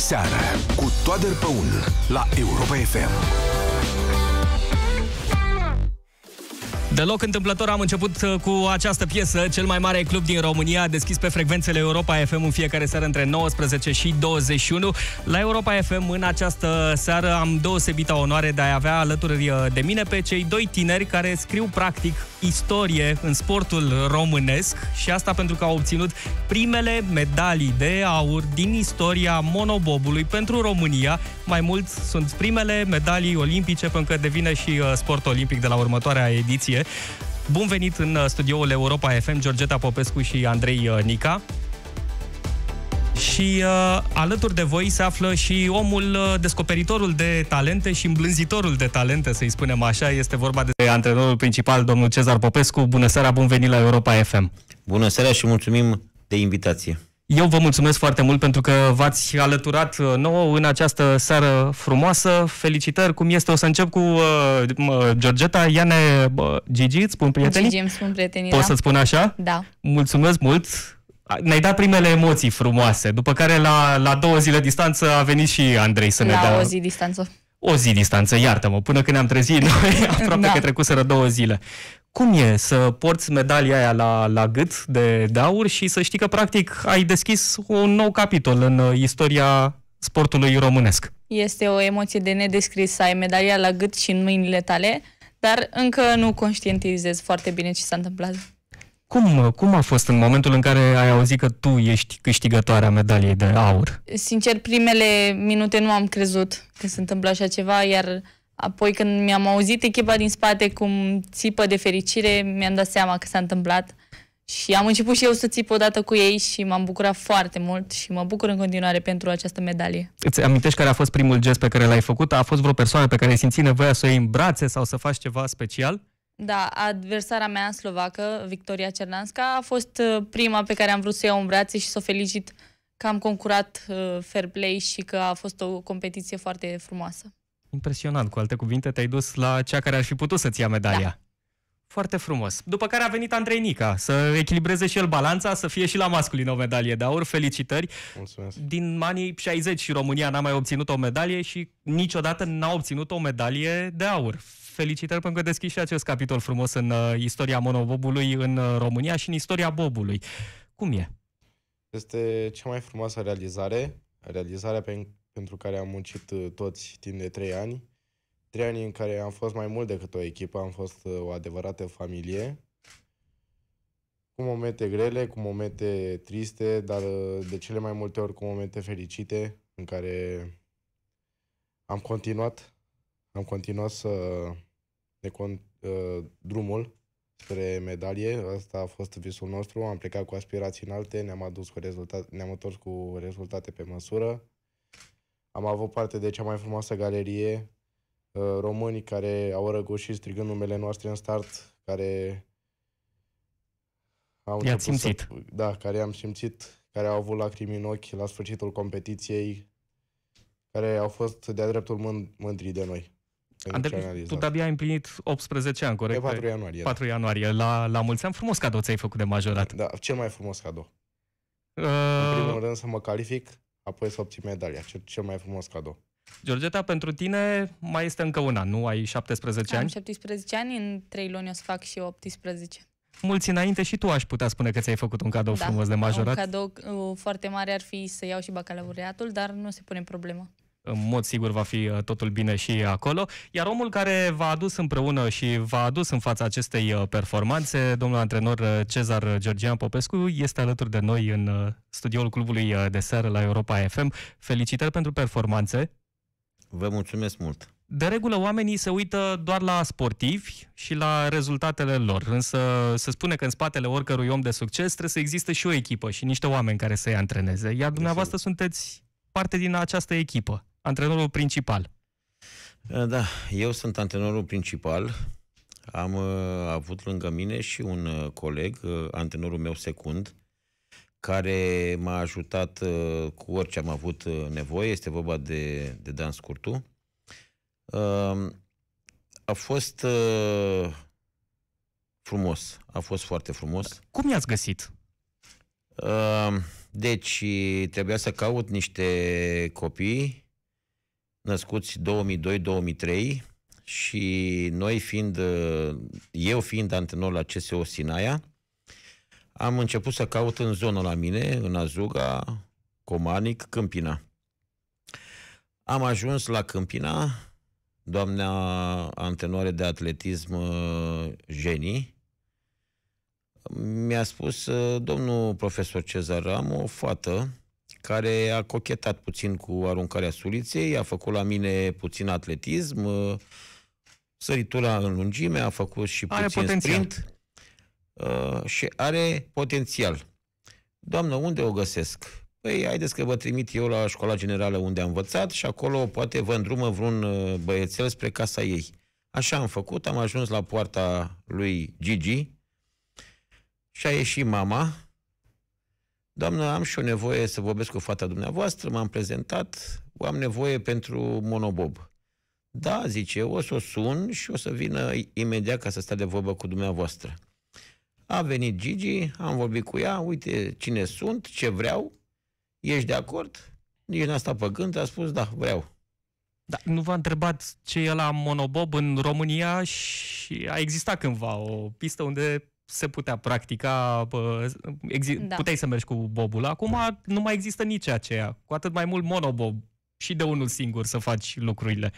seara cu Toader Păun la Europa FM. Deloc întâmplător am început uh, cu această piesă, cel mai mare club din România, a deschis pe frecvențele Europa FM în fiecare seară între 19 și 21. La Europa FM în această seară am deosebită onoare de a avea alături uh, de mine pe cei doi tineri care scriu practic istorie în sportul românesc și asta pentru că au obținut primele medalii de aur din istoria monobobului pentru România. Mai mult sunt primele medalii olimpice pentru că devine și uh, sport olimpic de la următoarea ediție. Bun venit în uh, studioul Europa FM, Georgeta Popescu și Andrei uh, Nica. Și uh, alături de voi se află și omul uh, descoperitorul de talente și îmblânzitorul de talente, să-i spunem așa. Este vorba de antrenorul principal, domnul Cezar Popescu. Bună seara, bun venit la Europa FM! Bună seara și mulțumim de invitație! Eu vă mulțumesc foarte mult pentru că v-ați alăturat uh, nouă în această seară frumoasă. Felicitări, cum este? O să încep cu uh, uh Georgeta, Iane, uh, Gigi, îți spun prietenii? Gigi îmi spun prietenii, Poți da. să-ți spun așa? Da. Mulțumesc mult! Ne-ai dat primele emoții frumoase, după care la, la două zile distanță a venit și Andrei să la ne dea... La o zi distanță o zi distanță, iartă-mă, până când ne-am trezit noi, aproape da. că trecuseră două zile. Cum e să porți medalia aia la, la gât de, de aur și să știi că, practic, ai deschis un nou capitol în uh, istoria sportului românesc? Este o emoție de nedescris să ai medalia la gât și în mâinile tale, dar încă nu conștientizez foarte bine ce s-a întâmplat. Cum, cum a fost în momentul în care ai auzit că tu ești câștigătoarea medaliei de aur? Sincer, primele minute nu am crezut că se întâmplă așa ceva, iar apoi când mi-am auzit echipa din spate cum țipă de fericire, mi-am dat seama că s-a întâmplat. Și am început și eu să țip odată cu ei și m-am bucurat foarte mult și mă bucur în continuare pentru această medalie. Îți amintești care a fost primul gest pe care l-ai făcut? A fost vreo persoană pe care ai simțit nevoia să o iei în brațe sau să faci ceva special? Da, adversara mea slovacă, Victoria Cernanska, a fost uh, prima pe care am vrut să o iau în brațe și să o felicit că am concurat uh, fair play și că a fost o competiție foarte frumoasă. Impresionant, cu alte cuvinte, te-ai dus la cea care ar fi putut să-ți ia medalia. Da. Foarte frumos. După care a venit Andrei Nica să echilibreze și el balanța, să fie și la masculin o medalie de aur. Felicitări! Mulțumesc! Din anii 60 și România n-a mai obținut o medalie și niciodată n-a obținut o medalie de aur felicitări pentru că deschizi și acest capitol frumos în uh, istoria monobobului în uh, România și în istoria bobului. Cum e? Este cea mai frumoasă realizare, realizarea pe, pentru care am muncit uh, toți timp de trei ani. Trei ani în care am fost mai mult decât o echipă, am fost uh, o adevărată familie, cu momente grele, cu momente triste, dar uh, de cele mai multe ori cu momente fericite în care am continuat, am continuat să ne cont, uh, drumul spre medalie. Asta a fost visul nostru. Am plecat cu aspirații înalte, ne-am adus cu rezultate, ne-am întors cu rezultate pe măsură. Am avut parte de cea mai frumoasă galerie uh, românii care au răgușit strigând numele noastre în start, care au I-ați simțit. Să, da, care am simțit, care au avut lacrimi în ochi la sfârșitul competiției, care au fost de-a dreptul mândri de noi. Să Andrei, tu de-abia ai împlinit 18 ani, corect? De 4 ianuarie. 4 da. ianuarie. La, la mulți ani, frumos cadou ți-ai făcut de majorat. Da, cel mai frumos cadou. Uh... În primul rând să mă calific, apoi să obțin medalia. Cel, cel mai frumos cadou. Georgeta, pentru tine mai este încă un an, nu? Ai 17 Am ani? Am 17 ani, în 3 luni o să fac și 18. Mulți înainte și tu aș putea spune că ți-ai făcut un cadou da, frumos de majorat. un cadou uh, foarte mare ar fi să iau și bacalaureatul, dar nu se pune problemă în mod sigur va fi uh, totul bine și acolo. Iar omul care v-a adus împreună și v-a adus în fața acestei uh, performanțe, domnul antrenor uh, Cezar Georgian Popescu, este alături de noi în studioul clubului de seară la Europa FM. Felicitări pentru performanțe! Vă mulțumesc mult! De regulă, oamenii se uită doar la sportivi și la rezultatele lor, însă se spune că în spatele oricărui om de succes trebuie să existe și o echipă și niște oameni care să-i antreneze, iar dumneavoastră sunteți parte din această echipă antrenorul principal. Eh, da, eu sunt antrenorul principal. Am uh, avut lângă mine și un uh, coleg, uh, antrenorul meu secund, care m-a ajutat uh, cu orice am avut uh, nevoie. Este vorba de, de Dan Scurtu. Uh, a fost uh, frumos. A fost foarte frumos. Cum i-ați găsit? Uh, deci, trebuia să caut niște copii născuți 2002-2003 și noi fiind, eh, eu fiind antrenor la CSO Sinaia, am început să caut în zonă la mine, în Azuga, Comanic, Câmpina. Am ajuns la Câmpina, doamna antenoare de atletism eh, Jenny, mi-a spus eh, domnul profesor Cezar, am o fată care a cochetat puțin cu aruncarea suliței, a făcut la mine puțin atletism, uh, săritura în lungime, a făcut și are puțin potențial. sprint uh, și are potențial. Doamnă, unde o găsesc? Păi, haideți că vă trimit eu la școala generală unde am învățat și acolo poate vă îndrumă vreun uh, băiețel spre casa ei. Așa am făcut, am ajuns la poarta lui Gigi și a ieșit mama, Doamnă, am și o nevoie să vorbesc cu fata dumneavoastră, m-am prezentat, am nevoie pentru monobob. Da, zice, o să o sun și o să vină imediat ca să stea de vorbă cu dumneavoastră. A venit Gigi, am vorbit cu ea, uite cine sunt, ce vreau, ești de acord? Nici n-a stat pe gând, a spus, da, vreau. Da, nu v-a întrebat ce e la monobob în România și a existat cândva o pistă unde se putea practica, exi- da. puteai să mergi cu bobul. Acum da. nu mai există nici aceea, cu atât mai mult monobob și de unul singur să faci lucrurile.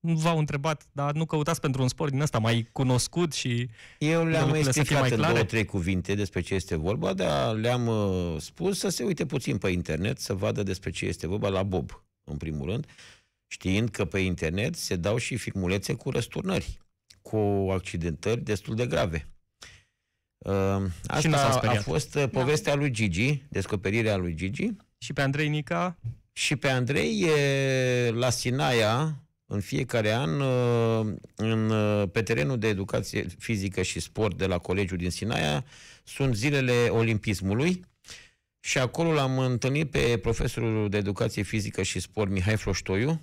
V-au întrebat, dar nu căutați pentru un sport din ăsta mai cunoscut și... Eu le-am explicat în două, trei cuvinte despre ce este vorba, dar le-am uh, spus să se uite puțin pe internet, să vadă despre ce este vorba la Bob, în primul rând, știind că pe internet se dau și filmulețe cu răsturnări, cu accidentări destul de grave Ehm, asta a a fost uh, da. povestea da. lui Gigi, descoperirea lui Gigi. Și pe Andrei Nica? Și pe Andrei, la Sinaia, în fiecare an, uh, în, uh, pe terenul de educație fizică și sport de la colegiul din Sinaia, sunt zilele olimpismului. Și acolo l-am întâlnit pe profesorul de educație fizică și sport, Mihai Floștoiu,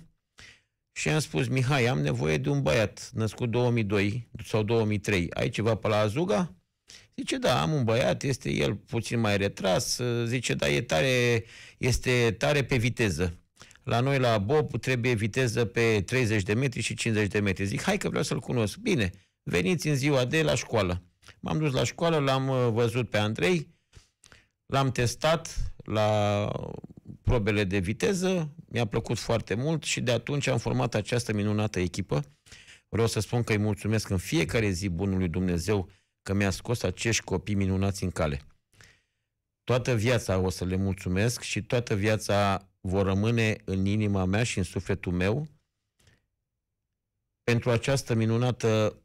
și am spus, Mihai, am nevoie de un băiat născut 2002 sau 2003. Ai ceva pe la Azuga? Zice, da, am un băiat, este el puțin mai retras, zice, da, e tare, este tare pe viteză. La noi, la Bob, trebuie viteză pe 30 de metri și 50 de metri. Zic, hai că vreau să-l cunosc. Bine, veniți în ziua de la școală. M-am dus la școală, l-am uh, văzut pe Andrei, l-am testat la probele de viteză, mi-a plăcut foarte mult și de atunci am format această minunată echipă. Vreau să spun că îi mulțumesc în fiecare zi bunului Dumnezeu că mi-a scos acești copii minunați în cale. Toată viața o să le mulțumesc și toată viața vor rămâne în inima mea și în sufletul meu pentru această minunată,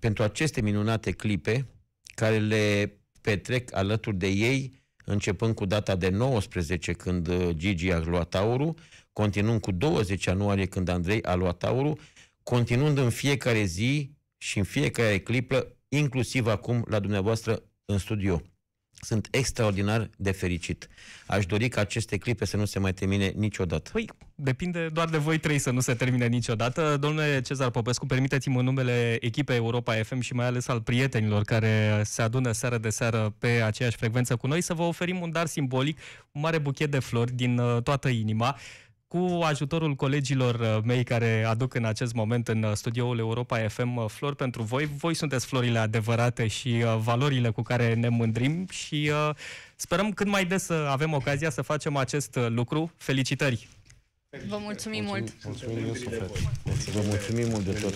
pentru aceste minunate clipe care le petrec alături de ei, începând cu data de 19 când uh, Gigi a luat aurul, continuând cu 20 ianuarie când Andrei a luat aurul, continuând în fiecare zi și în fiecare clipă, inclusiv acum la dumneavoastră în studio. Sunt extraordinar de fericit. Aș dori ca aceste clipe să nu se mai termine niciodată. Păi, depinde doar de voi trei să nu se termine niciodată. Domnule Cezar Popescu, permiteți-mă numele echipei Europa FM și mai ales al prietenilor care se adună seară de seară pe aceeași frecvență cu noi să vă oferim un dar simbolic, un mare buchet de flori din uh, toată inima cu ajutorul colegilor mei care aduc în acest moment în studioul Europa FM flori pentru voi. Voi sunteți florile adevărate și valorile cu care ne mândrim și sperăm cât mai des să avem ocazia să facem acest lucru. Felicitări! Vă mulțumim, mulțumim mult! Mulțumim, mulțumim, Vă mulțumim mult de tot!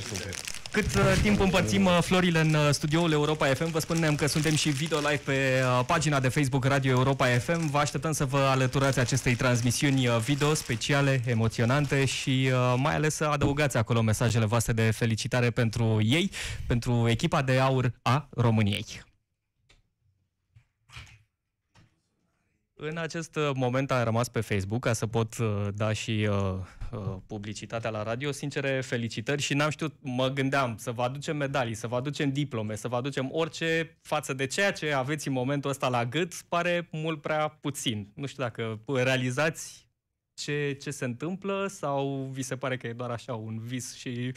Cât uh, timp împărțim uh, florile în uh, studioul Europa FM, vă spunem că suntem și video live pe pagina de Facebook Radio Europa FM. Vă așteptăm să vă alăturați acestei transmisiuni video speciale, emoționante și mai ales să adăugați acolo mesajele voastre de felicitare pentru ei, pentru echipa de aur a României. În acest uh, moment am rămas pe Facebook ca să pot uh, da și uh, uh, publicitatea la radio. Sincere, felicitări și n-am știut, mă gândeam să vă aducem medalii, să vă aducem diplome, să vă aducem orice față de ceea ce aveți în momentul ăsta la gât, pare mult prea puțin. Nu știu dacă realizați ce, ce se întâmplă sau vi se pare că e doar așa un vis și...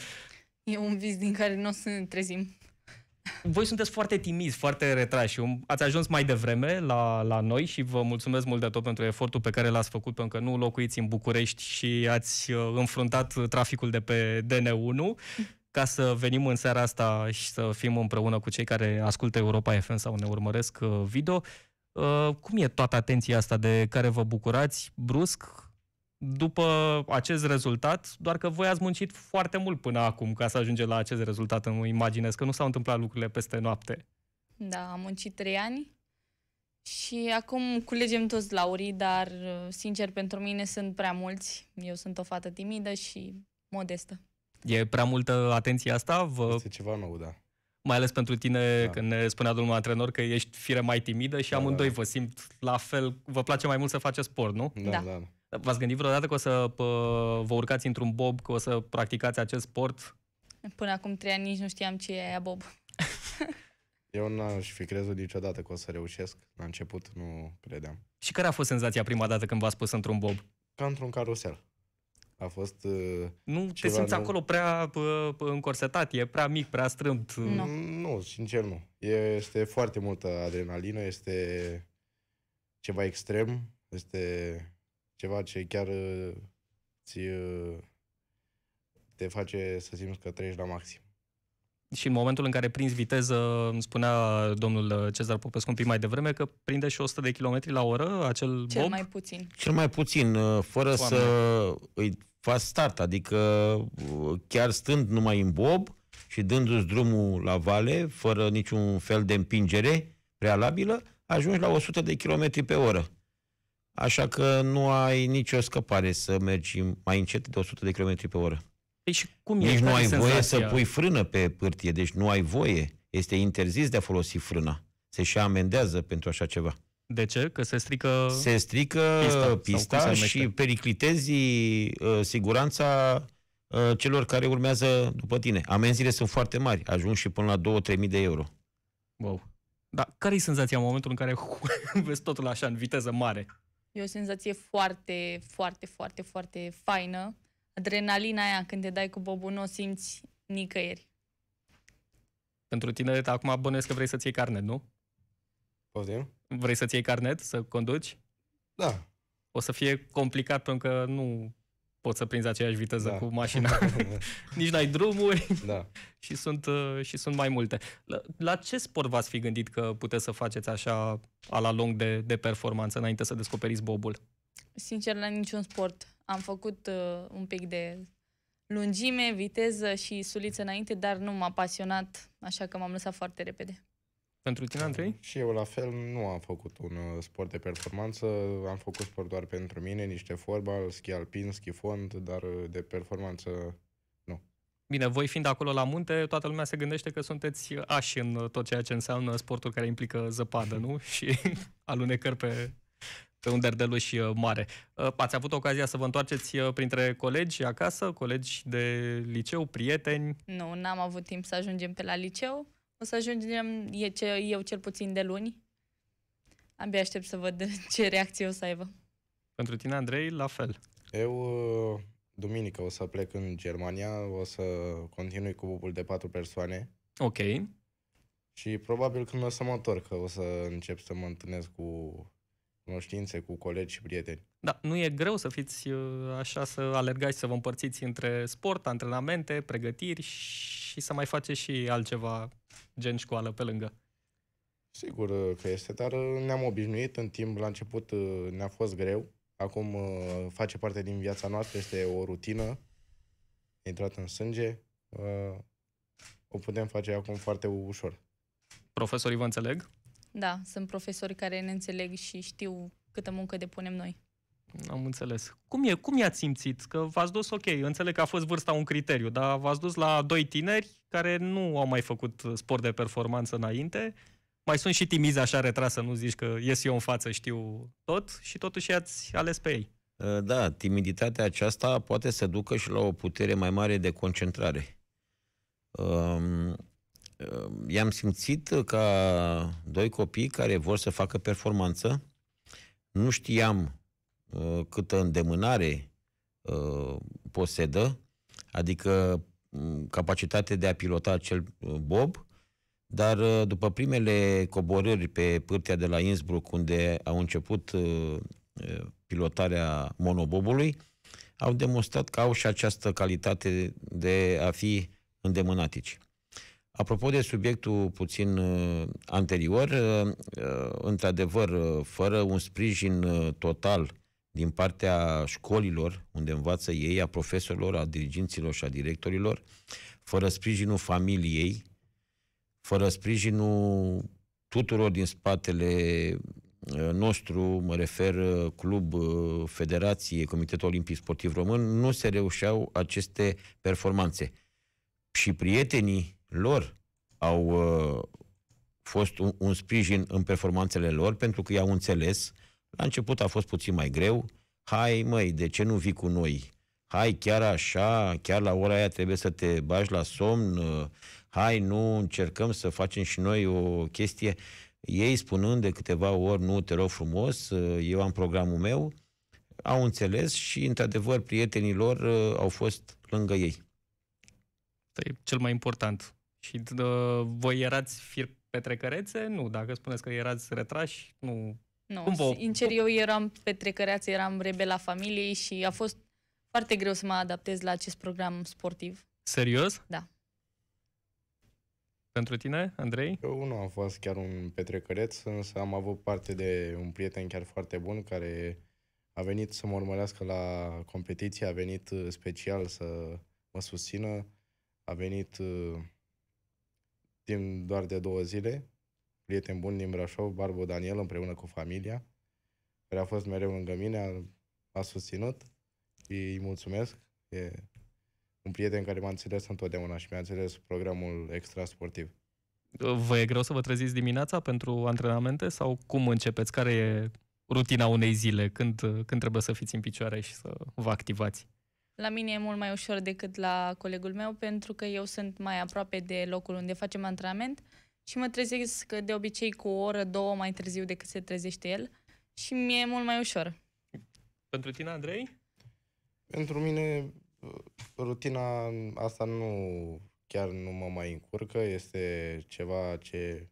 E un vis din care nu o să ne trezim voi sunteți foarte timizi, foarte retrași. Um, ați ajuns mai devreme la, la noi și vă mulțumesc mult de tot pentru efortul pe care l-ați făcut, pentru că nu locuiți în București și ați uh, înfruntat traficul de pe DN1 ca să venim în seara asta și să fim împreună cu cei care ascultă Europa FM sau ne urmăresc uh, video. Uh, cum e toată atenția asta de care vă bucurați brusc? după acest rezultat, doar că voi ați muncit foarte mult până acum ca să ajungeți la acest rezultat, îmi imaginez că nu s-au întâmplat lucrurile peste noapte. Da, am muncit trei ani și acum culegem toți laurii, dar, sincer, pentru mine sunt prea mulți. Eu sunt o fată timidă și modestă. E prea multă atenție asta? Vă... Este ceva nou, da. Mai ales pentru tine, da. când ne spunea domnul antrenor că ești fire mai timidă și da, amândoi da. vă simt la fel, vă place mai mult să faceți sport, nu? Da, da. da. V-ați gândit vreodată că o să pă, vă urcați într-un bob, că o să practicați acest sport? Până acum trei ani nici nu știam ce e aia bob. Eu n-aș fi crezut niciodată că o să reușesc. La început nu credeam. Și care a fost senzația prima dată când v-ați pus într-un bob? Ca într-un carusel. A fost uh, Nu te simți nu... acolo prea uh, încorsetat, e prea mic, prea strâmt? Nu, mm, nu sincer nu. Este foarte multă adrenalină, este ceva extrem, este ceva ce chiar uh, ți, uh, te face să simți că treci la maxim. Și în momentul în care prinzi viteză, îmi spunea domnul uh, Cezar Popescu un pic mai devreme că prinde și 100 de km la oră acel Cel bob. mai puțin. Cel mai puțin, fără Oameni. să îi faci start, adică chiar stând numai în bob și dându-ți drumul la vale, fără niciun fel de împingere prealabilă, ajungi la 100 de km pe oră așa că nu ai nicio scăpare să mergi mai încet de 100 de km pe oră. Deci și cum e nu ai senzația? voie să pui frână pe pârtie, deci nu ai voie. Este interzis de a folosi frâna. Se și amendează pentru așa ceva. De ce? Că se strică Se strică pista, pista și periclitezi uh, siguranța uh, celor care urmează după tine. Amenziile sunt foarte mari, ajung și până la 2-3 mii de euro. Wow. Dar care e senzația în momentul în care vezi totul așa în viteză mare? E o senzație foarte, foarte, foarte, foarte faină. Adrenalina aia când te dai cu bobul nu o simți nicăieri. Pentru tine, acum abonezi că vrei să-ți iei carnet, nu? Poftim? Vrei să-ți iei carnet, să conduci? Da. O să fie complicat pentru că nu poți să prinzi aceeași viteză da. cu mașina. Nici n-ai drumuri da. și, sunt, uh, și sunt mai multe. La, la ce sport v-ați fi gândit că puteți să faceți așa a la lung de, de performanță înainte să descoperiți bobul? Sincer, la niciun sport. Am făcut uh, un pic de lungime, viteză și suliță înainte, dar nu m-a pasionat, așa că m-am lăsat foarte repede. Pentru tine, Andrei? Da, și eu la fel nu am făcut un uh, sport de performanță, am făcut sport doar pentru mine, niște fotbal, schi alpin, schi fond, dar uh, de performanță nu. Bine, voi fiind acolo la munte, toată lumea se gândește că sunteți uh, ași în tot ceea ce înseamnă sportul care implică zăpadă, nu? Și alunecări pe, pe un derdeluș mare. Ați avut ocazia să vă întoarceți printre colegi acasă, colegi de liceu, prieteni? Nu, n-am avut timp să ajungem pe la liceu. O să ajungem, e eu cel puțin, de luni. Abia aștept să văd ce reacție o să aibă. Pentru tine, Andrei, la fel. Eu, duminică, o să plec în Germania, o să continui cu bubul de patru persoane. Ok. Și probabil când o să mă întorc, o să încep să mă întâlnesc cu cunoștințe, cu colegi și prieteni. Da, nu e greu să fiți uh, așa, să alergați, să vă împărțiți între sport, antrenamente, pregătiri și să mai faceți și altceva gen școală pe lângă? Sigur uh, că este, dar uh, ne-am obișnuit în timp, la început uh, ne-a fost greu, acum face parte din viața noastră, este o rutină, intrat în sânge, o putem face acum foarte ușor. Profesorii vă înțeleg? Da, sunt profesori care ne înțeleg și știu câtă muncă depunem noi. Am înțeles. Cum, e, cum i-ați simțit? Că v-ați dus, ok, înțeleg că a fost vârsta un criteriu, dar v-ați dus la doi tineri care nu au mai făcut sport de performanță înainte, mai sunt și timizi așa retrasă, nu zici că ies eu în față, știu tot, și totuși i-ați ales pe ei. Uh, da, timiditatea aceasta poate să ducă și la o putere mai mare de concentrare. Um, uh, i-am simțit ca doi copii care vor să facă performanță. Nu știam Uh, câtă îndemânare uh, posedă, adică mm, capacitatea de a pilota acel uh, bob, dar după primele coborâri pe pârtia de la Innsbruck, unde au început pilotarea monobobului, au demonstrat că au și această calitate de a fi îndemânatici. Apropo de subiectul puțin anterior, într-adevăr, fără un sprijin total din partea școlilor unde învață ei, a profesorilor, a diriginților și a directorilor, fără sprijinul familiei, fără sprijinul tuturor din spatele uh, nostru, mă refer uh, club, uh, federație, Comitetul Olimpic Sportiv Român, nu se reușeau aceste performanțe. Și prietenii lor au uh, fost un, un sprijin în performanțele lor pentru că i-au înțeles uh, la început a fost puțin mai greu. Hai, măi, de ce nu vii cu noi? Hai, chiar așa, chiar la ora aia trebuie să te bagi la somn. Hai, nu, încercăm să facem și noi o chestie. Ei spunând de câteva ori, nu, te rog frumos, eu am programul meu, au înțeles și, într-adevăr, prietenii lor uh, au fost lângă ei. Asta e cel mai important. Și uh, voi erați fir petrecărețe? Nu, dacă spuneți că erați retrași, nu nu, Cum vă... sincer, eu eram petrecăreață, eram rebela familiei și a fost foarte greu să mă adaptez la acest program sportiv. Serios? Da. Pentru tine, Andrei? Eu nu am fost chiar un petrecăreț, însă am avut parte de un prieten chiar foarte bun care a venit să mă urmărească la competiție, a venit uh, special să mă susțină, a venit uh, timp doar de două zile prieten bun din Brașov, Barbu Daniel, împreună cu familia, care a fost mereu lângă mine, a, a susținut. Îi mulțumesc. E un prieten care m-a înțeles întotdeauna și mi-a înțeles programul extrasportiv. Vă e greu să vă treziți dimineața pentru antrenamente sau cum începeți? Care e rutina unei zile? Când, când trebuie să fiți în picioare și să vă activați? La mine e mult mai ușor decât la colegul meu pentru că eu sunt mai aproape de locul unde facem antrenament și mă trezesc de obicei cu o oră, două mai târziu decât se trezește el și mi e mult mai ușor. Pentru tine, Andrei? Pentru mine, rutina asta nu chiar nu mă mai încurcă, este ceva ce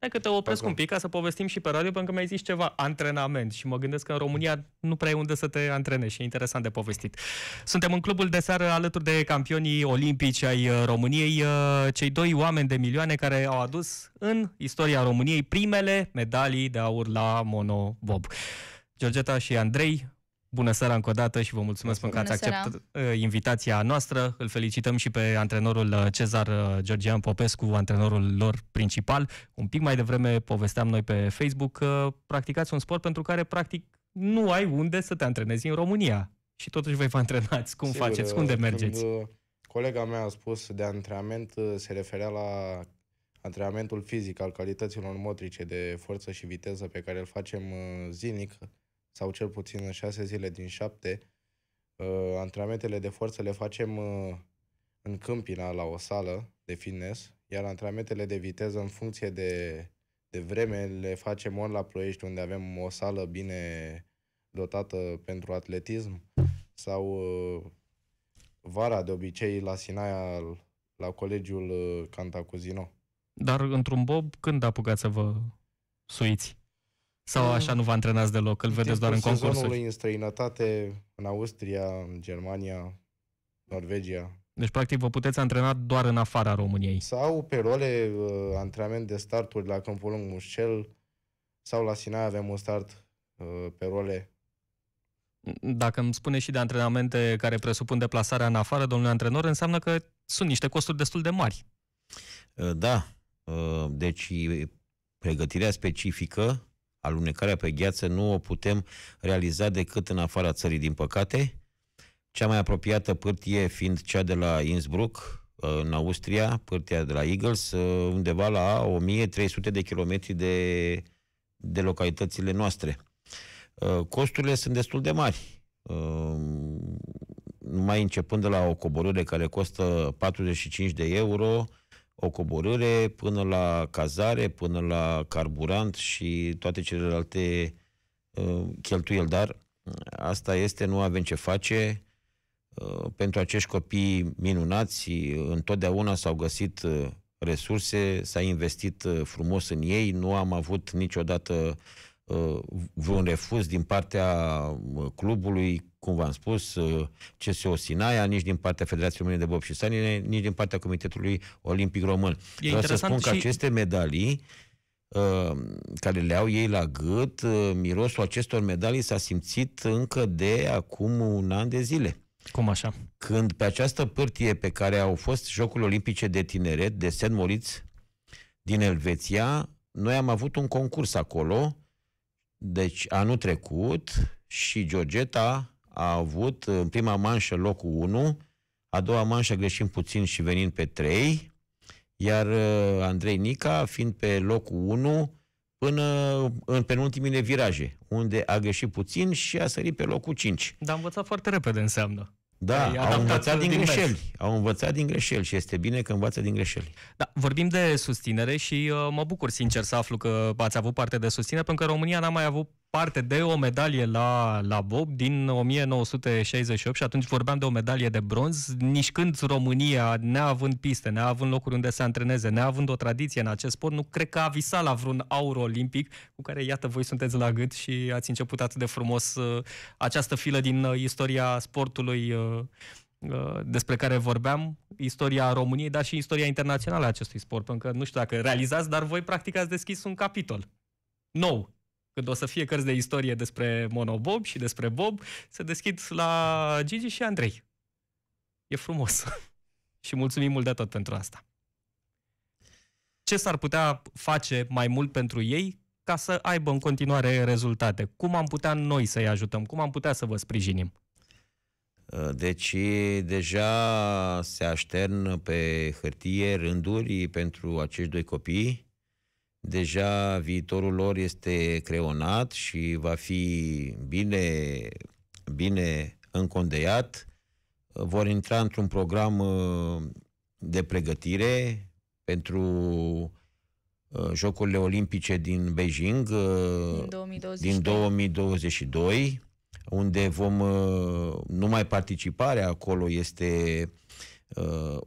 Hai că te opresc Acum. un pic ca să povestim și pe radio, pentru că mi-ai zis ceva, antrenament. Și mă gândesc că în România nu prea e unde să te antrenezi și e interesant de povestit. Suntem în clubul de seară alături de campionii olimpici ai uh, României, uh, cei doi oameni de milioane care au adus în istoria României primele medalii de aur la monobob. Georgeta și Andrei, Bună seara încă o dată și vă mulțumesc pentru că ați acceptat uh, invitația noastră. Îl felicităm și pe antrenorul uh, Cezar uh, Georgian Popescu, antrenorul lor principal. Un pic mai devreme povesteam noi pe Facebook că practicați un sport pentru care practic nu ai unde să te antrenezi în România. Și totuși vă antrenați. Cum Sigur, faceți? Unde mergeți? colega mea a spus de antrenament, se referea la antrenamentul fizic al calităților motrice de forță și viteză pe care îl facem zilnic sau cel puțin în șase zile din șapte, uh, antrenamentele de forță le facem uh, în câmpina, la o sală de fitness, iar antrenamentele de viteză, în funcție de, de vreme, le facem ori la Ploiești, unde avem o sală bine dotată pentru atletism, sau uh, vara, de obicei, la Sinaia, la colegiul uh, Cantacuzino. Dar într-un bob, când apucați să vă suiți? Sau mm. așa nu vă antrenați deloc, îl vedeți doar în concursuri? sezonului în străinătate, în Austria, în Germania, Norvegia. Deci, practic, vă puteți antrena doar în afara României. Sau pe role, uh, antrenament de starturi la Câmpul Lung Mușcel, sau la Sinaia avem un start uh, pe role. Dacă îmi spune și de antrenamente care presupun deplasarea în afară, domnule antrenor, înseamnă că sunt niște costuri destul de mari. Uh, da, uh, deci pregătirea specifică alunecarea pe gheață nu o putem realiza decât în afara țării, din păcate. Cea mai apropiată pârtie fiind cea de la Innsbruck, în Austria, pârtia de la Eagles, undeva la 1300 de kilometri de, de localitățile noastre. Uh, costurile sunt destul de mari. Uh, mai începând de la o coborâre care costă 45 de euro, o coborâre până la cazare, până la carburant și toate celelalte uh, cheltuieli, dar asta este, nu avem ce face. Uh, pentru acești copii minunați, uh, întotdeauna s-au găsit uh, resurse, s-a investit uh, frumos în ei, nu am avut niciodată uh, vreun refuz din partea clubului, cum v-am spus, uh, CSO Sinaia, nici din partea Federației Române de Bob și Sanine, nici din partea Comitetului Olimpic Român. E Vreau să spun și... că aceste medalii uh, care le au ei la gât, uh, mirosul acestor medalii s-a simțit încă de acum un an de zile. Cum așa? Când pe această pârtie pe care au fost Jocurile Olimpice de Tineret de St. Moritz din Elveția, noi am avut un concurs acolo deci, anul trecut și Georgeta a avut în prima manșă locul 1, a doua manșă greșim puțin și venind pe 3, iar uh, Andrei Nica fiind pe locul 1 până în penultimile viraje, unde a greșit puțin și a sărit pe locul 5. Dar a învățat foarte repede, înseamnă. Da, Ei, au învățat din, din greșeli. Mers. Au învățat din greșeli și este bine că învață din greșeli. Da, vorbim de susținere și uh, mă bucur sincer să aflu că ați avut parte de susținere, pentru că România n-a mai avut parte de o medalie la, la Bob din 1968 și atunci vorbeam de o medalie de bronz, nici când România, neavând piste, neavând locuri unde să antreneze, neavând o tradiție în acest sport, nu cred că a visat la vreun aur olimpic, cu care, iată, voi sunteți la gât și ați început atât de frumos uh, această filă din uh, istoria sportului uh, despre care vorbeam, istoria României, dar și istoria internațională a acestui sport, pentru că nu știu dacă realizați, dar voi practic ați deschis un capitol nou când o să fie cărți de istorie despre Monobob și despre Bob, se deschid la Gigi și Andrei. E frumos. și mulțumim mult de tot pentru asta. Ce s-ar putea face mai mult pentru ei ca să aibă în continuare rezultate? Cum am putea noi să-i ajutăm? Cum am putea să vă sprijinim? Uh, deci deja se aștern pe hârtie rânduri pentru acești doi copii deja viitorul lor este creonat și va fi bine, bine încondeiat. Vor intra într-un program uh, de pregătire pentru uh, Jocurile Olimpice din Beijing uh, din 2022, din 2022 unde vom, numai participarea acolo este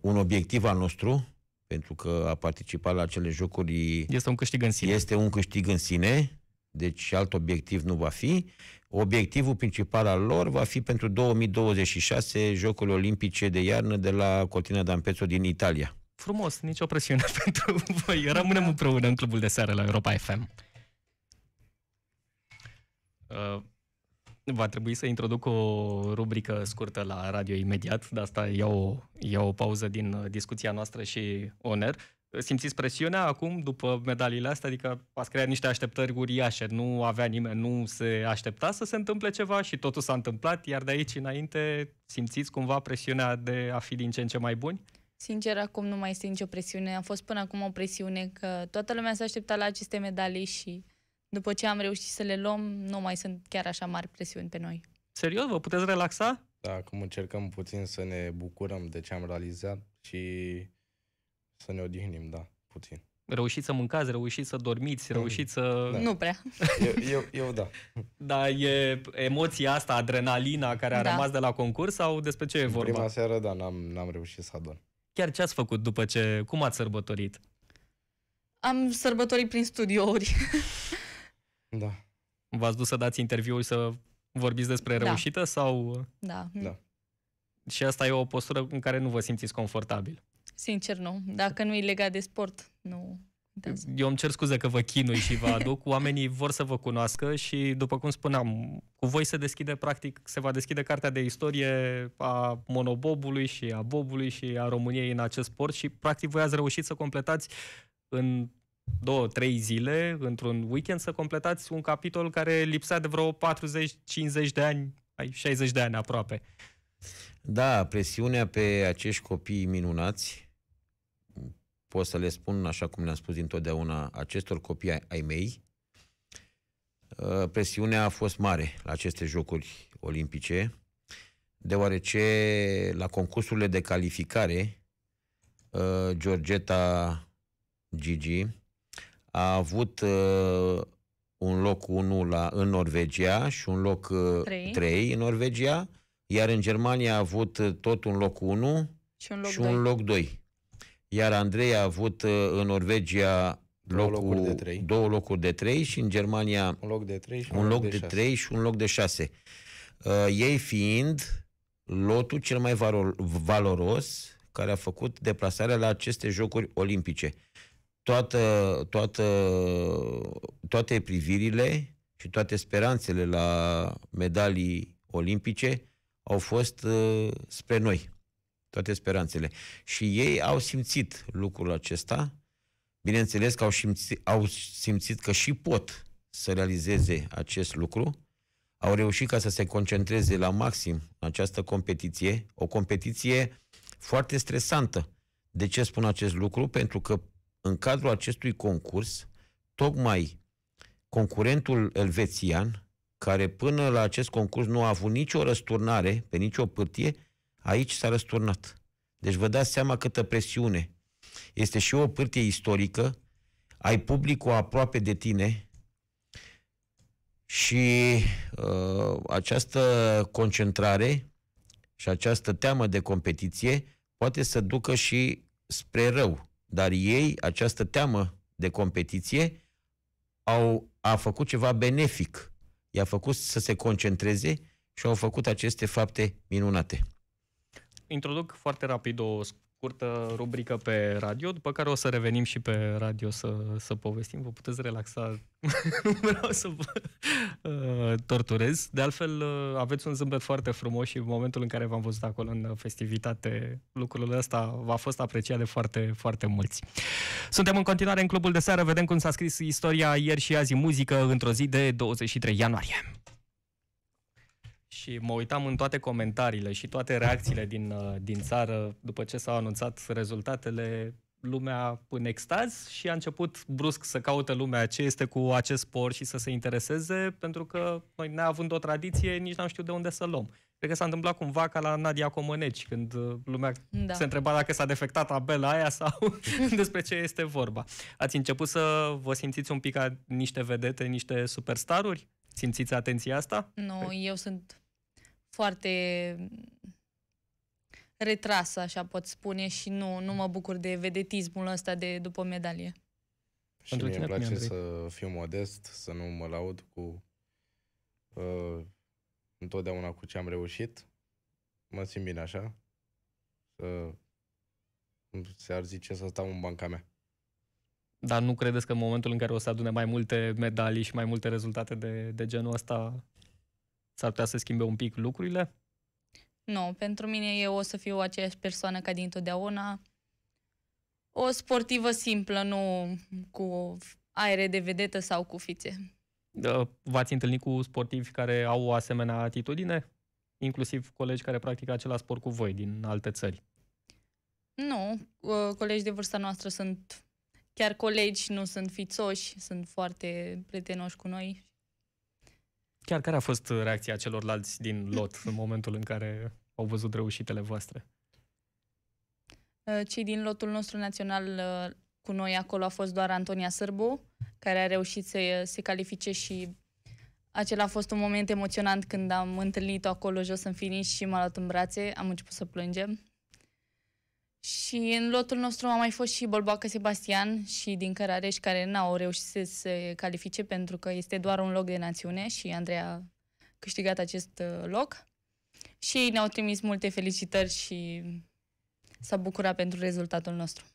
un obiectiv al nostru, pentru că a participat la acele jocuri este un câștig în sine. Este un câștig în sine, deci alt obiectiv nu va fi. Obiectivul principal al lor va fi pentru 2026 Jocurile Olimpice de iarnă de la Cortina d'Ampezzo din Italia. Frumos, nicio presiune pentru voi. Rămânem împreună în clubul de seară la Europa FM. Uh Va trebui să introduc o rubrică scurtă la radio imediat, de asta iau o, iau o pauză din uh, discuția noastră și oner. Simțiți presiunea acum după medaliile astea? Adică ați creat niște așteptări uriașe, nu avea nimeni, nu se aștepta să se întâmple ceva și totul s-a întâmplat, iar de aici înainte simțiți cumva presiunea de a fi din ce în ce mai buni? Sincer, acum nu mai este nicio presiune. A fost până acum o presiune că toată lumea s-a așteptat la aceste medalii și după ce am reușit să le luăm, nu mai sunt chiar așa mari presiuni pe noi. Serios? Vă puteți relaxa? Da, acum încercăm puțin să ne bucurăm de ce am realizat și să ne odihnim, da, puțin. Reușiți să mâncați, reușiți să dormiți, mm. reușiți să... Da. Nu prea. Eu, eu, eu da. Dar e emoția asta, adrenalina care a da. rămas de la concurs sau despre ce e vorba? Prima seară, da, n-am, n-am reușit să adorm. Chiar ce ați făcut după ce... Cum ați sărbătorit? Am sărbătorit prin studiouri. Da. V-ați dus să dați interviuri să vorbiți despre da. sau... Da. da. Mm. Și asta e o postură în care nu vă simțiți confortabil. Sincer, nu. Dacă nu e legat de sport, nu. Eu îmi cer scuze că vă chinui și vă aduc. Oamenii vor să vă cunoască și, după cum spuneam, cu voi se deschide, practic, se va deschide cartea de istorie a monobobului și a bobului și a României în acest sport și, practic, voi ați reușit să completați în două, trei zile, într-un weekend, să completați un capitol care lipsea de vreo 40-50 de ani, 60 de ani aproape. Da, presiunea pe acești copii minunați, pot să le spun, așa cum le-am spus întotdeauna acestor copii ai mei, uh, presiunea a fost mare la aceste jocuri olimpice, deoarece la concursurile de calificare, uh, Georgeta Gigi, a avut uh, un loc 1 la, în Norvegia și un loc 3. Uh, 3 în Norvegia, iar în Germania a avut uh, tot un loc 1 și un loc, și 2. Un loc 2. Iar Andrei a avut uh, în Norvegia două locul, locuri de 3. două locuri de 3 și în Germania un loc de 3 și un, un loc, loc de, 3 și un loc de 6. Uh, ei fiind lotul cel mai valoros care a făcut deplasarea la aceste jocuri olimpice toată, toată, toate privirile și toate speranțele la medalii olimpice au fost uh, spre noi. Toate speranțele. Și ei au simțit lucrul acesta. Bineînțeles că au simțit, au simțit că și pot să realizeze acest lucru. Au reușit ca să se concentreze la maxim în această competiție. O competiție foarte stresantă. De ce spun acest lucru? Pentru că în cadrul acestui concurs, tocmai concurentul elvețian, care până la acest concurs nu a avut nicio răsturnare pe nicio pârtie, aici s-a răsturnat. Deci vă dați seama câtă presiune. Este și o pârtie istorică, ai publicul aproape de tine și uh, această concentrare și această teamă de competiție poate să ducă și spre rău dar ei, această teamă de competiție, au, a făcut ceva benefic. I-a făcut să se concentreze și au făcut aceste fapte minunate. Introduc foarte rapid o scurtă rubrică pe radio, după care o să revenim și pe radio să, să povestim. Vă puteți relaxa, nu vreau să vă uh, torturez. De altfel, uh, aveți un zâmbet foarte frumos și în momentul în care v-am văzut acolo în festivitate, lucrul ăsta v-a fost apreciat de foarte, foarte mulți. Suntem în continuare în Clubul de Seară, vedem cum s-a scris istoria ieri și azi muzică într-o zi de 23 ianuarie și mă uitam în toate comentariile și toate reacțiile din, uh, din țară după ce s-au anunțat rezultatele, lumea în extaz și a început brusc să caute lumea ce este cu acest sport și să se intereseze, pentru că noi, neavând o tradiție, nici n-am știut de unde să luăm. Cred că s-a întâmplat cumva ca la Nadia Comăneci, când uh, lumea da. se întreba dacă s-a defectat tabela aia sau despre ce este vorba. Ați început să vă simțiți un pic ca niște vedete, niște superstaruri? Simțiți atenția asta? Nu, no, păi- eu sunt foarte retrasă, așa pot spune, și nu, nu mă bucur de vedetismul ăsta de după medalie. Și mie îmi place să fiu modest, să nu mă laud cu uh, întotdeauna cu ce am reușit. Mă simt bine așa. Să, se ar zice să stau în banca mea. Dar nu credeți că în momentul în care o să adune mai multe medalii și mai multe rezultate de, de genul ăsta, s-ar putea să schimbe un pic lucrurile? Nu, pentru mine eu o să fiu aceeași persoană ca dintotdeauna. O sportivă simplă, nu cu aere de vedetă sau cu fițe. Da, v-ați întâlnit cu sportivi care au o asemenea atitudine? Inclusiv colegi care practică același sport cu voi din alte țări? Nu, uh, colegi de vârsta noastră sunt chiar colegi, nu sunt fițoși, sunt foarte prietenoși cu noi Chiar care a fost uh, reacția celorlalți din lot în momentul în care au văzut reușitele voastre? Uh, cei din lotul nostru național uh, cu noi acolo a fost doar Antonia Sârbu, care a reușit să se califice și acela a fost un moment emoționant când am întâlnit-o acolo jos în finish și m-a luat în brațe, am început să plângem și în lotul nostru a mai fost și Bolboacă Sebastian și din Cărareș, care n-au reușit să se califice pentru că este doar un loc de națiune și Andreea a câștigat acest uh, loc. Și ei ne-au trimis multe felicitări și s-a bucurat pentru rezultatul nostru.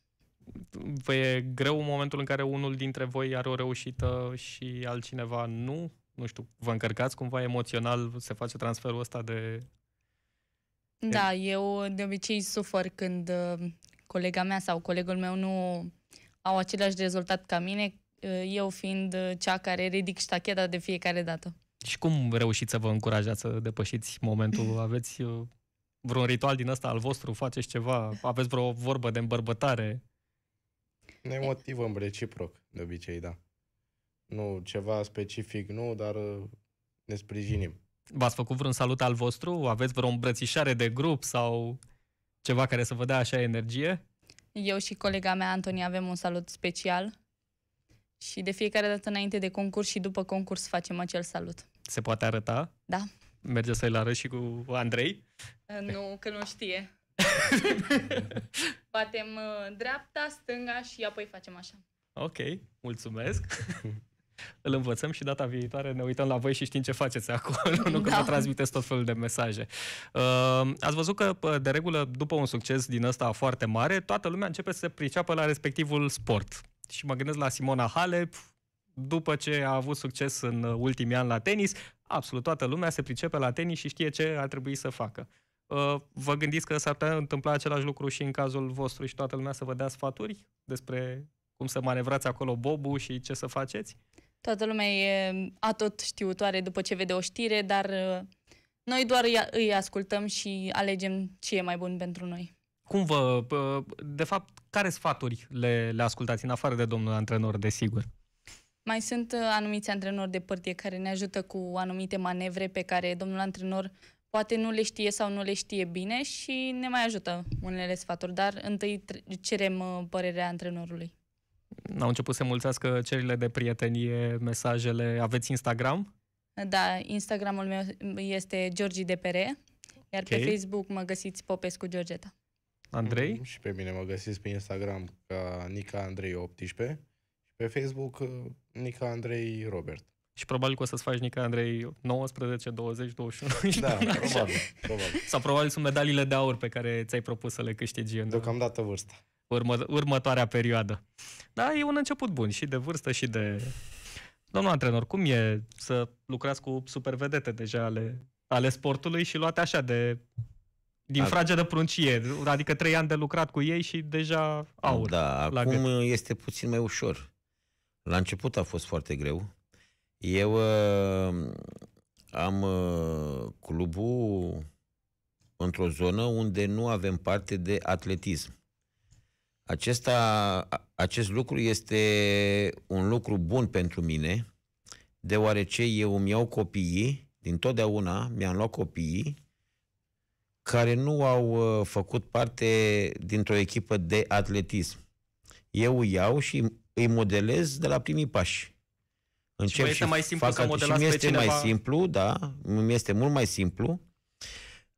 Vă e greu în momentul în care unul dintre voi are o reușită și altcineva nu? Nu știu, vă încărcați cumva emoțional, se face transferul ăsta de da, eu de obicei sufăr când uh, colega mea sau colegul meu nu au același rezultat ca mine, uh, eu fiind uh, cea care ridic ștacheta de fiecare dată. Și cum reușiți să vă încurajați să depășiți momentul? Aveți vreun ritual din ăsta al vostru? Faceți ceva? Aveți vreo vorbă de îmbărbătare? Ne motivăm reciproc, de obicei, da. Nu ceva specific, nu, dar ne sprijinim. V-ați făcut vreun salut al vostru? Aveți vreo îmbrățișare de grup sau ceva care să vă dea așa energie? Eu și colega mea, Antonia, avem un salut special și de fiecare dată înainte de concurs și după concurs facem acel salut. Se poate arăta? Da. Merge să-i la și cu Andrei? Uh, nu, că nu știe. Batem uh, dreapta, stânga și apoi facem așa. Ok, mulțumesc. îl învățăm și data viitoare ne uităm la voi și știm ce faceți acolo, nu că da. vă transmiteți tot felul de mesaje. Uh, ați văzut că, de regulă, după un succes din ăsta foarte mare, toată lumea începe să se priceapă la respectivul sport. Și mă gândesc la Simona Halep, după ce a avut succes în ultimii ani la tenis, absolut toată lumea se pricepe la tenis și știe ce ar trebui să facă. Uh, vă gândiți că s-ar putea întâmpla același lucru și în cazul vostru și toată lumea să vă dea sfaturi despre cum să manevrați acolo bobul și ce să faceți? toată lumea e mm, atot știutoare după ce vede o știre, dar uh, noi doar îi ascultăm și alegem ce e mai bun pentru noi. Cum vă, de fapt, care sfaturi le, le ascultați, în afară de domnul antrenor, desigur? Mai sunt uh, anumiți antrenori de părtie care ne ajută cu anumite manevre pe care domnul antrenor poate nu le știe sau nu le știe bine și ne mai ajută unele sfaturi, dar întâi cerem uh, părerea antrenorului au început să mulțească cerile de prietenie, mesajele. Aveți Instagram? Da, Instagramul meu este Georgi De Pere, iar okay. pe Facebook mă găsiți Popescu Georgeta. Andrei? Mm-hmm. Și pe mine mă găsiți pe Instagram ca Nica Andrei 18 și pe Facebook uh, Nica Andrei Robert. Și probabil că o să-ți faci Nica Andrei 19, 20, 21. Da, probabil, probabil. Sau probabil sunt medaliile de aur pe care ți-ai propus să le câștigi. Deocamdată vârsta urmă, următoarea perioadă. Da, e un început bun și de vârstă și de... Domnul antrenor, cum e să lucrați cu supervedete deja ale, ale sportului și luate așa de din frage de pruncie, adică trei ani de lucrat cu ei și deja au. Da, acum gât. este puțin mai ușor. La început a fost foarte greu. Eu uh, am uh, clubul într-o zonă unde nu avem parte de atletism. Acesta, acest lucru este un lucru bun pentru mine, deoarece eu îmi iau copiii, din totdeauna mi-am luat copiii care nu au uh, făcut parte dintr-o echipă de atletism. Eu îi iau și îi modelez de la primii pași. Încep și, și mai simplu fac, să mi este mai simplu, da, mi este mult mai simplu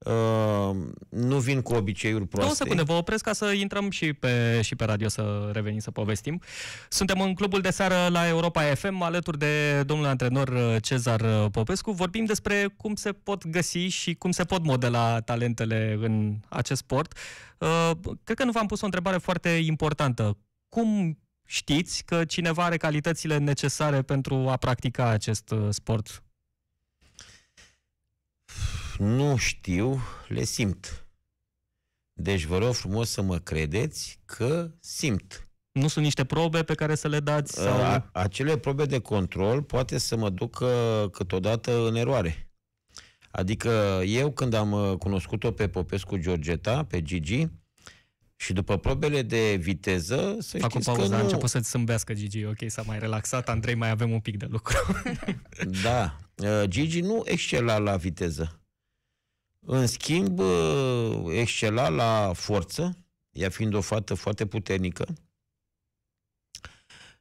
Ehm, nu vin cu obiceiuri proaste. Două secunde, vă opresc ca să intrăm și pe, și pe radio să revenim să povestim. Suntem în clubul de seară la Europa FM, alături de domnul antrenor uh, Cezar uh, Popescu. Vorbim despre cum se pot găsi și cum se pot modela talentele în acest sport. Uh, cred că nu v-am pus o întrebare foarte importantă. Cum știți că cineva are calitățile necesare pentru a practica acest sport? Nu știu, le simt. Deci vă rog frumos să mă credeți că simt. Nu sunt niște probe pe care să le dați? Sau... A, acele probe de control poate să mă ducă câteodată în eroare. Adică eu când am uh, cunoscut-o pe Popescu Georgeta, pe Gigi, și după probele de viteză, să Fac știți o pauză, că nu... a început să-ți sâmbească Gigi, ok, s-a mai relaxat, Andrei, mai avem un pic de lucru. da, uh, Gigi nu excela la viteză. În schimb, excela la forță, ea fiind o fată foarte puternică,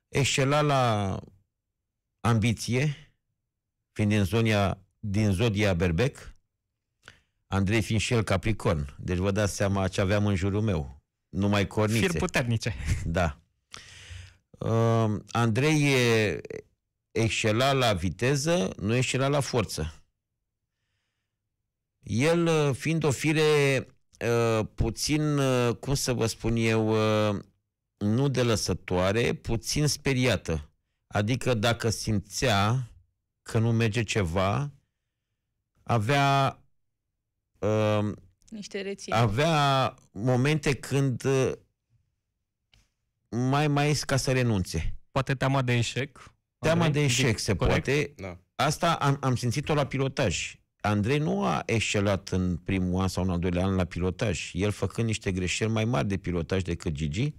excela la ambiție, fiind din, zonia, din zodia Berbec, Andrei fiind și el Capricorn. Deci vă dați seama ce aveam în jurul meu. Numai cornițe. Fir puternice. Da. Uh, Andrei e excela la viteză, nu excela la forță. El uh, fiind o fire uh, puțin, uh, cum să vă spun eu, nu de lăsătoare, puțin speriată. Adică dacă simțea că nu merge ceva, avea uh, niște Avea momente când uh, mai mai ca să renunțe. Poate teama de eșec. Teama Andrei? de eșec se Corect? poate. Da. Asta am, am simțit-o la pilotaj. Andrei nu a excelat în primul an sau în al doilea an la pilotaj, el făcând niște greșeli mai mari de pilotaj decât Gigi,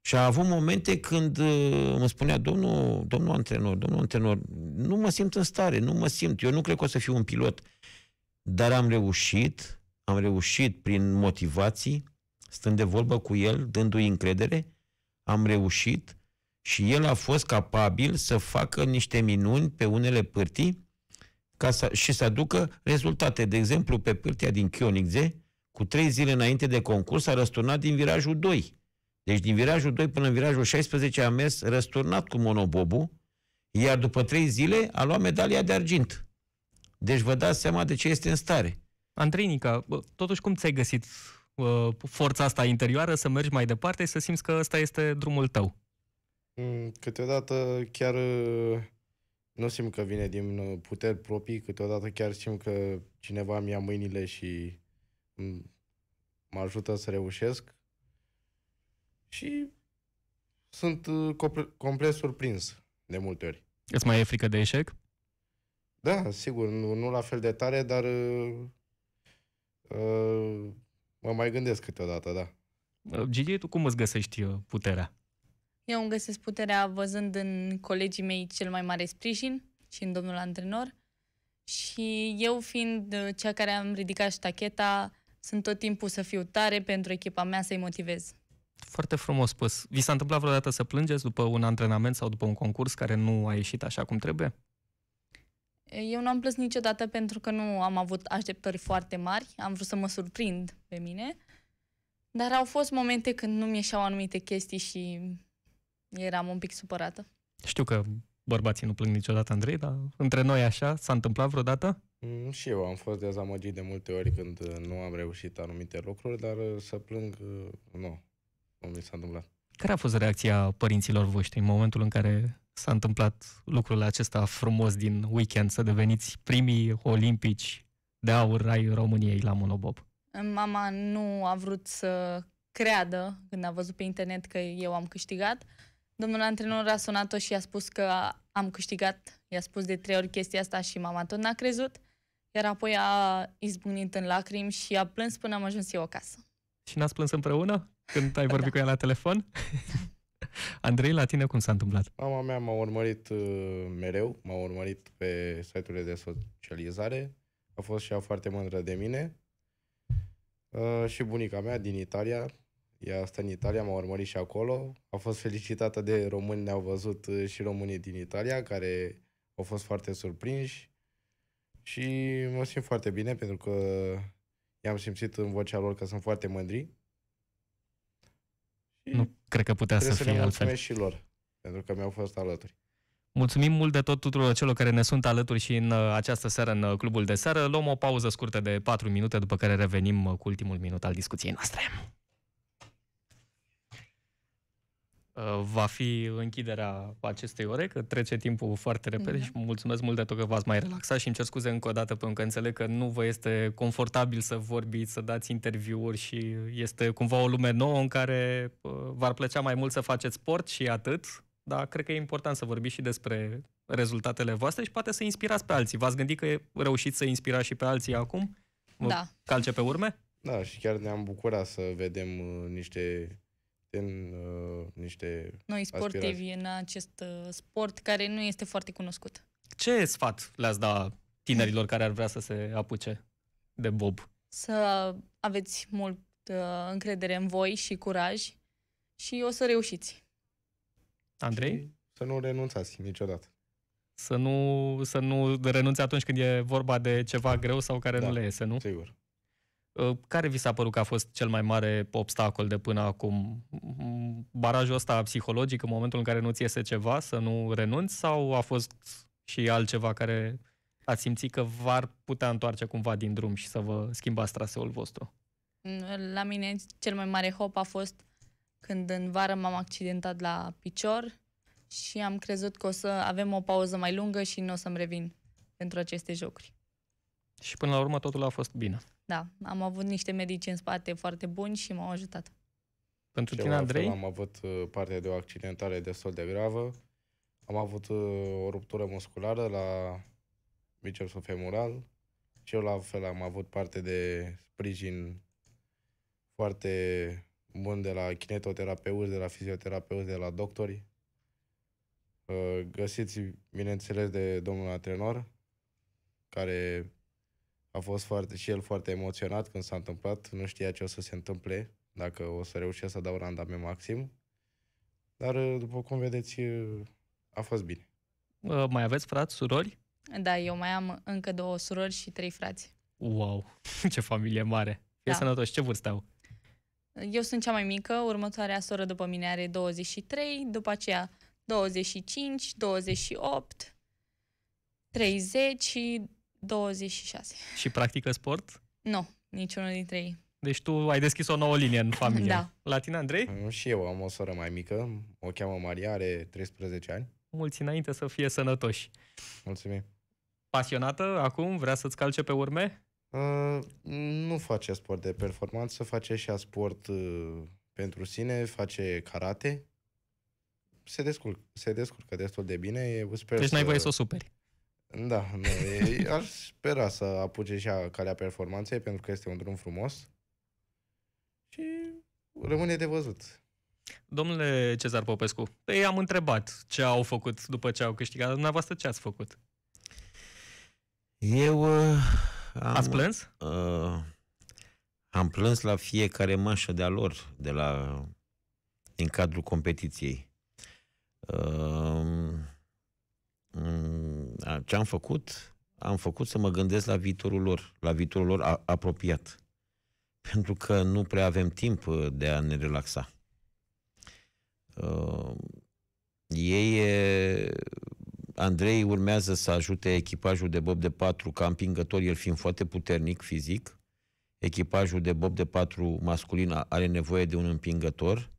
și a avut momente când uh, mă spunea, domnul, domnul antrenor, domnul antrenor, nu mă simt în stare, nu mă simt, eu nu cred că o să fiu un pilot. Dar am reușit, am reușit prin motivații, stând de vorbă cu el, dându-i încredere, am reușit și el a fost capabil să facă niște minuni pe unele pârtii ca să, și să aducă rezultate. De exemplu, pe pârtia din Chionigze, cu trei zile înainte de concurs, a răsturnat din virajul 2. Deci din virajul 2 până în virajul 16 a mers răsturnat cu monobobu, iar după trei zile a luat medalia de argint. Deci vă dați seama de ce este în stare. Andrei nica, totuși cum ți-ai găsit uh, forța asta interioară să mergi mai departe și să simți că ăsta este drumul tău? Mm, câteodată chiar uh nu simt că vine din uh, puteri proprii, câteodată chiar simt că cineva mi-a mâinile și mă ajută să reușesc și sunt uh, complet surprins de multe ori. Îți mai e frică de eșec? Da, sigur, nu, nu la fel de tare, dar uh, uh mă mai gândesc câteodată, da. Gigi, tu cum îți găsești puterea? Eu îmi găsesc puterea văzând în colegii mei cel mai mare sprijin și în domnul antrenor. Și eu fiind uh, cea care am ridicat ștacheta, sunt tot timpul să fiu tare pentru echipa mea, să-i motivez. Foarte frumos spus. Vi s-a întâmplat vreodată să plângeți după un antrenament sau după un concurs care nu a ieșit așa cum trebuie? Eu nu am plâns niciodată pentru că nu am avut așteptări foarte mari. Am vrut să mă surprind pe mine. Dar au fost momente când nu-mi ieșeau anumite chestii și Eram un pic supărată. Știu că bărbații nu plâng niciodată, Andrei, dar între noi așa s-a întâmplat vreodată? Mm, și eu am fost dezamăgit de multe ori când uh, nu am reușit anumite lucruri, dar uh, să plâng, uh, nu, nu mi s-a întâmplat. Care a fost reacția părinților voștri în momentul în care s-a întâmplat lucrul acesta frumos din weekend, să deveniți primii olimpici de aur ai României la monobob? Mama nu a vrut să creadă când a văzut pe internet că eu am câștigat. Uh, Domnul antrenor a sunat-o și a spus că am câștigat. I-a spus de trei ori chestia asta și mama tot n-a crezut. Iar apoi a izbunit în lacrimi și a plâns până am ajuns eu acasă. Și n-ați plâns împreună când ai da. vorbit da. cu ea la telefon? Andrei, la tine cum s-a întâmplat? Mama mea m-a urmărit uh, mereu, m-a urmărit pe site-urile de socializare, a fost și ea foarte mândră de mine. Uh, și bunica mea din Italia, ea stă în Italia, m-a urmărit și acolo. A fost felicitată de români, ne-au văzut uh, și românii din Italia, care au fost foarte surprinși. Și mă simt foarte bine, pentru că i-am simțit în vocea lor că sunt foarte mândri. Și nu, cred că putea să fie să Mulțumesc altfel. și lor, pentru că mi-au fost alături. Mulțumim mult de tot tuturor celor care ne sunt alături și în uh, această seară în uh, clubul de seară. Luăm o pauză scurtă de 4 minute, după care revenim cu ultimul minut al discuției noastre. Uh, va fi închiderea acestei ore, că trece timpul foarte repede mm-hmm. și mulțumesc mult de tot că v-ați mai relaxat și îmi cer scuze încă o dată pentru că înțeleg că nu vă este confortabil să vorbiți, să dați interviuri și este cumva o lume nouă în care uh, v-ar plăcea mai mult să faceți sport și atât, dar cred că e important să vorbiți și despre rezultatele voastre și poate să inspirați pe alții. V-ați gândit că reușiți să inspirați și pe alții acum? Vă da. Calce pe urme? Da, și chiar ne-am bucurat să vedem uh, niște în uh, niște Noi sportivi în acest uh, sport care nu este foarte cunoscut. Ce sfat le-ați da tinerilor care ar vrea să se apuce de bob? Să aveți mult uh, încredere în voi și curaj și o să reușiți. Andrei? Și să nu renunțați niciodată. Să nu, să nu renunți atunci când e vorba de ceva greu sau care da, nu le iese, nu? Sigur. Ă, care vi s-a părut că a fost cel mai mare obstacol de până acum? Barajul ăsta psihologic în momentul în care nu-ți iese ceva să nu renunți sau a fost și altceva care ați simțit că v-ar putea întoarce cumva din drum și să vă schimbați traseul vostru? Mm, la mine cel mai mare hop a fost când în vară m-am accidentat la picior și am crezut că o să avem o pauză mai lungă și nu o să-mi revin pentru aceste jocuri. Și până la urmă totul a fost bine. Da, am avut niște medici în spate foarte buni și m-au ajutat. Pentru tine, Andrei? Am avut uh, parte de o accidentare destul de gravă. Am avut uh, o ruptură musculară la bicepsul femoral și eu la fel am avut parte de sprijin foarte bun de la kinetoterapeuți, de la fizioterapeuți, de la doctori. Uh, găsiți, bineînțeles, de domnul antrenor, care a fost foarte, și el foarte emoționat când s-a întâmplat, nu știa ce o să se întâmple, dacă o să reușesc să dau randament maxim. Dar, uh, după cum vedeți, uh, a fost bine. Uh, mai aveți frați, surori? Da, eu mai am încă două surori și trei frați. Wow, ce familie mare! Fie da. sănătos, ce vârstă au? Eu sunt cea mai mică, următoarea soră după mine are 23, după aceea 25, 28, 30 și 26. Și practică sport? Nu, niciunul dintre ei. Deci tu ai deschis o nouă linie în familie. Da. La tine, Andrei? Mm, și eu am o soră mai mică, o cheamă Maria, are 13 ani. Mulți înainte să fie sănătoși. Mulțumim. Pasionată acum? Vrea să-ți calce pe urme? Uh, nu face sport de performanță, face și sport uh, pentru sine, face karate. Se, descurcă, se descurcă destul de bine. Eu sper deci să... n-ai voie să o superi. Da, nu, e, aș spera să apuce și a calea performanței, pentru că este un drum frumos și rămâne de văzut. Domnule Cezar Popescu, pe ei am întrebat ce au făcut după ce au câștigat. Dumneavoastră ce ați făcut? Eu... Uh, am, ați plâns? Uh, am plâns la fiecare mașă de-a lor, de la, din cadrul competiției. Uh, um, ce am făcut, am făcut să mă gândesc la viitorul lor, la viitorul lor a, apropiat. Pentru că nu prea avem timp uh, de a ne relaxa. Uh, ei, Andrei urmează să ajute echipajul de bob de patru ca împingător, el fiind foarte puternic fizic. Echipajul de bob de patru masculin are nevoie de un împingător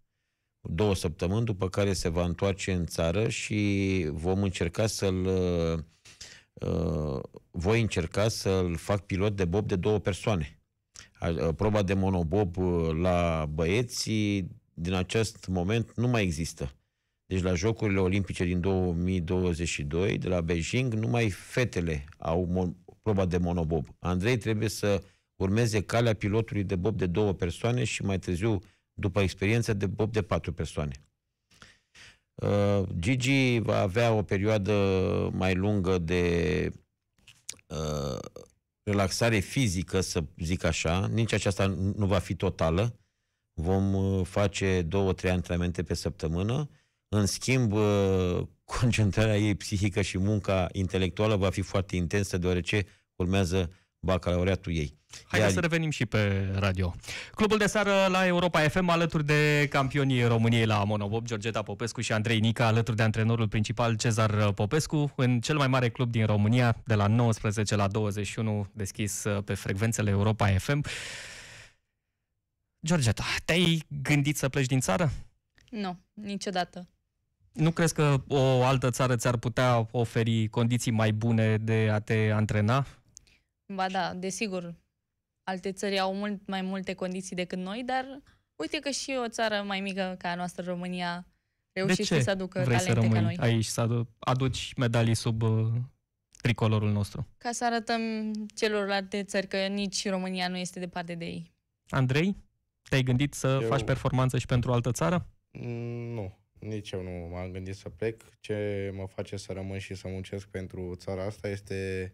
două săptămâni, după care se va întoarce în țară și vom încerca să-l uh, uh voi încerca să-l fac pilot de bob de două persoane. Uh, proba de monobob uh, la băieții din acest moment nu mai există. Deci la Jocurile Olimpice din 2022 de la Beijing numai fetele au mon- proba de monobob. Andrei trebuie să urmeze calea pilotului de bob de două persoane și mai târziu după experiență de Bob de patru persoane. Uh, Gigi va avea o perioadă mai lungă de uh, relaxare fizică, să zic așa. Nici aceasta nu va fi totală. Vom uh, face două, trei antrenamente pe săptămână. În schimb, concentrarea ei psihică și munca intelectuală va fi foarte intensă, deoarece urmează bacalaureatul ei. Hai Iar... să revenim și pe radio. Clubul de seară la Europa FM alături de campionii României la Monobob, Georgeta Popescu și Andrei Nica, alături de antrenorul principal Cezar Popescu, în cel mai mare club din România, de la 19 la 21, deschis pe frecvențele Europa FM. Georgeta, te-ai gândit să pleci din țară? Nu, niciodată. Nu crezi că o altă țară ți-ar putea oferi condiții mai bune de a te antrena? Ba da, desigur, alte țări au mult mai multe condiții decât noi, dar uite că și o țară mai mică ca a noastră, România, reușește să aducă vrei talente să ca noi. aici, să aduci medalii sub uh, tricolorul nostru? Ca să arătăm celorlalte țări că nici România nu este departe de ei. Andrei, te-ai gândit să eu... faci performanță și pentru altă țară? Mm, nu, nici eu nu m-am gândit să plec. Ce mă face să rămân și să muncesc pentru țara asta este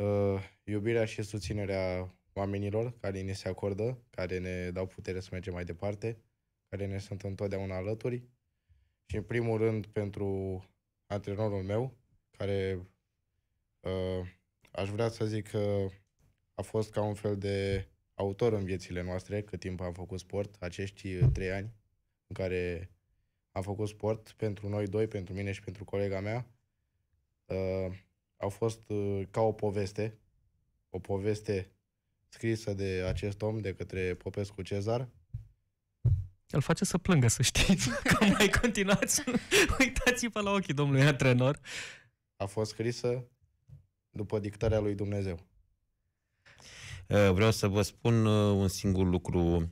Uh, iubirea și susținerea oamenilor care ne se acordă, care ne dau putere să mergem mai departe, care ne sunt întotdeauna alături. Și în primul rând pentru antrenorul meu, care uh, aș vrea să zic că a fost ca un fel de autor în viețile noastre cât timp am făcut sport, acești trei ani în care am făcut sport pentru noi doi, pentru mine și pentru colega mea. Uh, a fost uh, ca o poveste, o poveste scrisă de acest om, de către Popescu Cezar. El face să plângă, să știți, că mai continuați. Uitați-vă la ochii domnului antrenor. A fost scrisă după dictarea lui Dumnezeu. Uh, vreau să vă spun uh, un singur lucru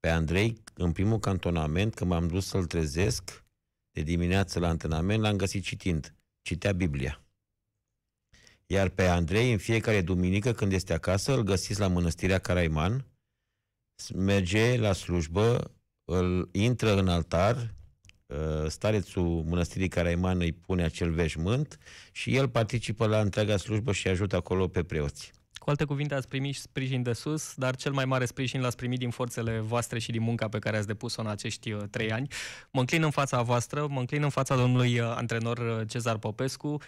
pe Andrei. În primul cantonament, când m-am dus să-l trezesc de dimineață la antrenament, l-am găsit citind. Citea Biblia. Iar pe Andrei, în fiecare duminică, când este acasă, îl găsiți la mănăstirea Caraiman, merge la slujbă, îl intră în altar, ă, starețul mănăstirii Caraiman îi pune acel veșmânt și el participă la întreaga slujbă și ajută acolo pe preoți. Cu alte cuvinte, ați primit sprijin de sus, dar cel mai mare sprijin l-ați primit din forțele voastre și din munca pe care ați depus-o în acești ă, trei ani. Mă înclin în fața voastră, mă înclin în fața domnului ă, antrenor Cezar Popescu,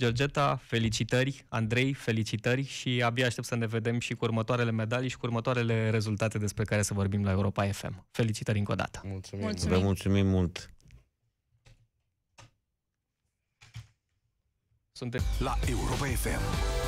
Georgeta, felicitări, Andrei, felicitări și abia aștept să ne vedem și cu următoarele medalii și cu următoarele rezultate despre care să vorbim la Europa FM. Felicitări încă o dată! Mulțumim! mulțumim. Vă mulțumim mult! Suntem la Europa FM.